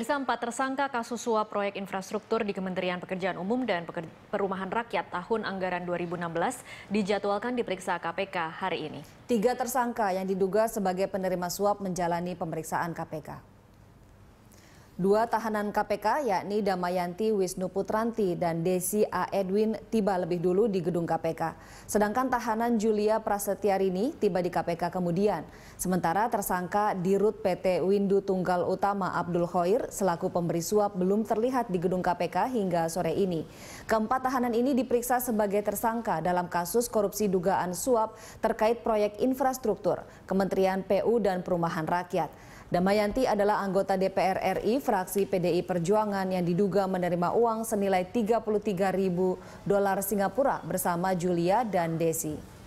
Bisa empat tersangka kasus suap proyek infrastruktur di Kementerian Pekerjaan Umum dan Perumahan Rakyat tahun anggaran 2016 dijadwalkan diperiksa KPK hari ini. Tiga tersangka yang diduga sebagai penerima suap menjalani pemeriksaan KPK. Dua tahanan KPK yakni Damayanti Wisnu Putranti dan Desi A. Edwin tiba lebih dulu di gedung KPK. Sedangkan tahanan Julia Prasetyarini tiba di KPK kemudian. Sementara tersangka Dirut PT Windu Tunggal Utama Abdul Khoir selaku pemberi suap belum terlihat di gedung KPK hingga sore ini. Keempat tahanan ini diperiksa sebagai tersangka dalam kasus korupsi dugaan suap terkait proyek infrastruktur Kementerian PU dan Perumahan Rakyat. Damayanti adalah anggota DPR RI fraksi PDI Perjuangan yang diduga menerima uang senilai 33 ribu dolar Singapura bersama Julia dan Desi.